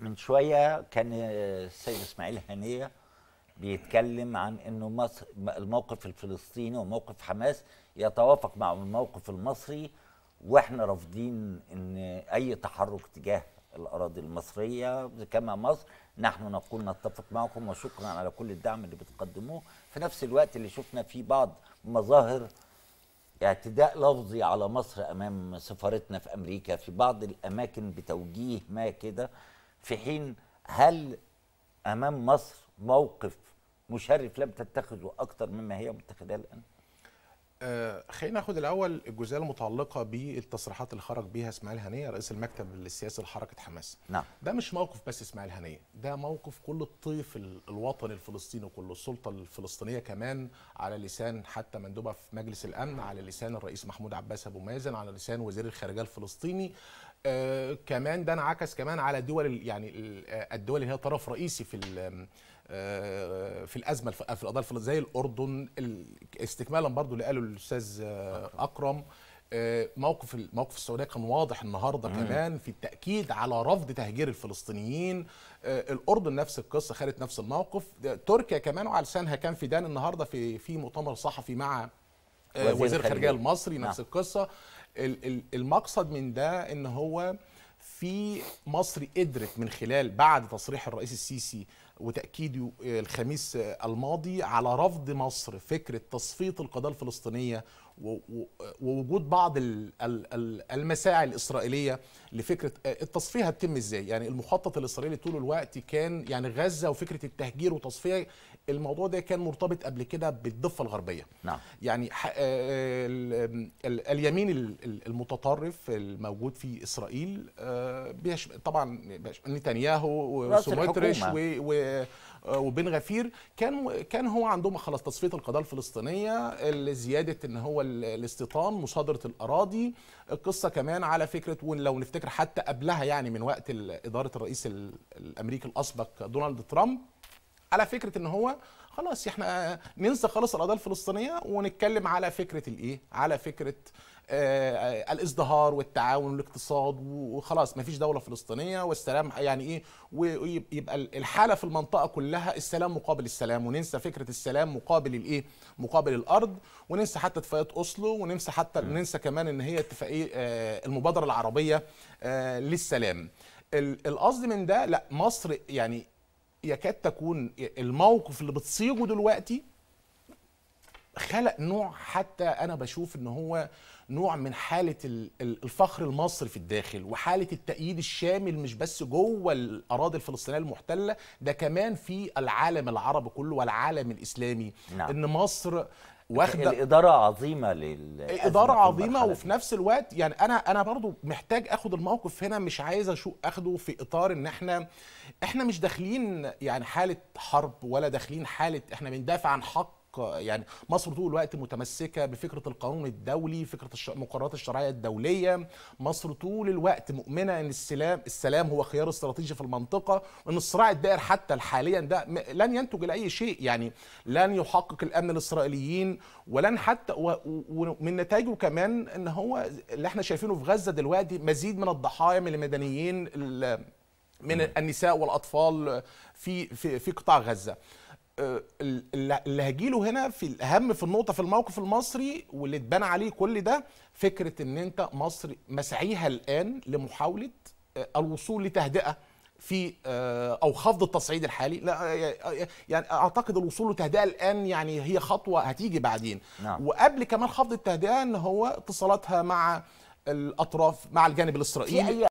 من شوية كان السيد إسماعيل هنية بيتكلم عن أنه مصر الموقف الفلسطيني وموقف حماس يتوافق مع الموقف المصري وإحنا رافضين أن أي تحرك تجاه الأراضي المصرية كما مصر نحن نقول نتفق معكم وشكرا على كل الدعم اللي بتقدموه في نفس الوقت اللي شفنا فيه بعض مظاهر اعتداء لفظي على مصر أمام سفارتنا في أمريكا في بعض الأماكن بتوجيه ما كده في حين هل امام مصر موقف مشرف لم تتخذه اكثر مما هي متخذاه الان؟ آه خلينا ناخد الاول الجزئيه المتعلقه بالتصريحات اللي خرج بها اسماعيل هنيه رئيس المكتب السياسي لحركه حماس. نعم. ده مش موقف بس اسماعيل هنيه، ده موقف كل الطيف الوطني الفلسطيني وكل السلطه الفلسطينيه كمان على لسان حتى مندوبه في مجلس الامن، على لسان الرئيس محمود عباس ابو مازن، على لسان وزير الخارجيه الفلسطيني، آه، كمان ده انعكس كمان على دول يعني آه، الدول اللي هي طرف رئيسي في آه، في الازمه في القضايا الفلسطينيه زي الاردن استكمالا برضو اللي قاله الاستاذ اكرم موقف موقف السعوديه كان واضح النهارده كمان في التاكيد على رفض تهجير الفلسطينيين الاردن نفس القصه خدت نفس الموقف تركيا كمان وعلى لسانها كان فيدان النهارده في في مؤتمر صحفي مع وزير الخارجيه المصري نفس نعم. القصه المقصد من ده ان هو في مصر قدرت من خلال بعد تصريح الرئيس السيسي وتأكيده الخميس الماضي على رفض مصر فكرة تصفية القضاء الفلسطينية ووجود بعض المساعي الإسرائيلية لفكرة التصفية هتتم إزاي يعني المخطط الإسرائيلي طول الوقت كان يعني غزة وفكرة التهجير وتصفية الموضوع ده كان مرتبط قبل كده بالضفة الغربية نعم. يعني آه، اليمين المتطرف الموجود في إسرائيل آه، طبعا نتنياهو وسموتريش و وبن غفير كان كان هو عندهم خلاص تصفيه القضاء الفلسطينيه زياده ان هو الاستيطان مصادره الاراضي القصه كمان على فكره ولو نفتكر حتى قبلها يعني من وقت اداره الرئيس الامريكي الاسبق دونالد ترامب على فكره ان هو خلاص احنا ننسى خالص القضيه الفلسطينيه ونتكلم على فكره الايه على فكره آه الازدهار والتعاون والاقتصاد وخلاص مفيش دوله فلسطينيه والسلام يعني ايه ويبقى الحاله في المنطقه كلها السلام مقابل السلام وننسى فكره السلام مقابل الايه مقابل الارض وننسى حتى اتفاقيات اوسلو وننسى حتى ننسى كمان ان هي اتفاقيه آه المبادره العربيه آه للسلام القصد من ده لا مصر يعني يكاد تكون الموقف اللي بتصيغه دلوقتي خلق نوع حتى انا بشوف ان هو نوع من حاله الفخر المصري في الداخل وحاله التأييد الشامل مش بس جوه الاراضي الفلسطينيه المحتله ده كمان في العالم العربي كله والعالم الاسلامي نعم. ان مصر واخده الاداره عظيمه لل اداره عظيمه وفي نفس الوقت يعني انا انا برضو محتاج اخد الموقف هنا مش عايز اشو اخده في اطار ان احنا احنا مش داخلين يعني حاله حرب ولا داخلين حاله احنا بندافع عن حق يعني مصر طول الوقت متمسكه بفكره القانون الدولي فكره مقررات الشرعيه الدوليه مصر طول الوقت مؤمنه ان السلام السلام هو خيار استراتيجي في المنطقه وان الصراع الدائر حتى حاليا ده لن ينتج لاي شيء يعني لن يحقق الامن الاسرائيليين ولن حتى ومن نتائجه كمان ان هو اللي احنا شايفينه في غزه دلوقتي مزيد من الضحايا من المدنيين من النساء والاطفال في في, في قطاع غزه اللي هجيله هنا في الاهم في النقطه في الموقف المصري واللي اتبنى عليه كل ده فكره ان انت مصر مسعيها الان لمحاوله آه، الوصول لتهدئه في آه، او خفض التصعيد الحالي لا آه، يعني اعتقد الوصول لتهدئه الان يعني هي خطوه هتيجي بعدين نعم. وقبل كمان خفض التهدئه ان هو اتصالاتها مع الاطراف مع الجانب الاسرائيلي